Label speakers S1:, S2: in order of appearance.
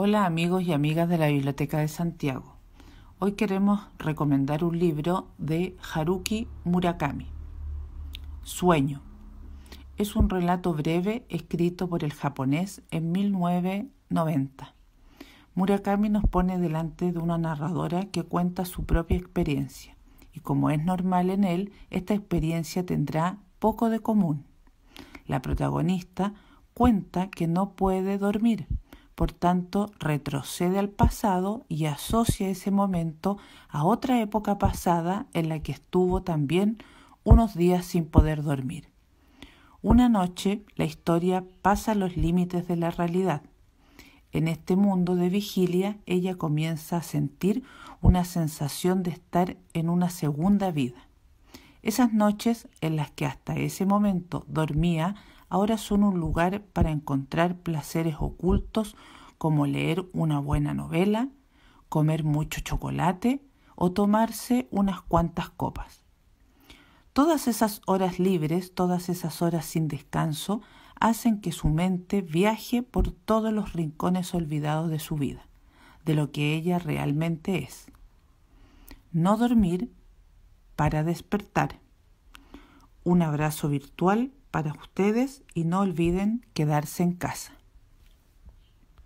S1: Hola amigos y amigas de la Biblioteca de Santiago. Hoy queremos recomendar un libro de Haruki Murakami, Sueño. Es un relato breve escrito por el japonés en 1990. Murakami nos pone delante de una narradora que cuenta su propia experiencia y como es normal en él, esta experiencia tendrá poco de común. La protagonista cuenta que no puede dormir por tanto, retrocede al pasado y asocia ese momento a otra época pasada en la que estuvo también unos días sin poder dormir. Una noche, la historia pasa los límites de la realidad. En este mundo de vigilia, ella comienza a sentir una sensación de estar en una segunda vida. Esas noches en las que hasta ese momento dormía ahora son un lugar para encontrar placeres ocultos como leer una buena novela, comer mucho chocolate o tomarse unas cuantas copas. Todas esas horas libres, todas esas horas sin descanso, hacen que su mente viaje por todos los rincones olvidados de su vida, de lo que ella realmente es. No dormir para despertar. Un abrazo virtual para ustedes y no olviden quedarse en casa.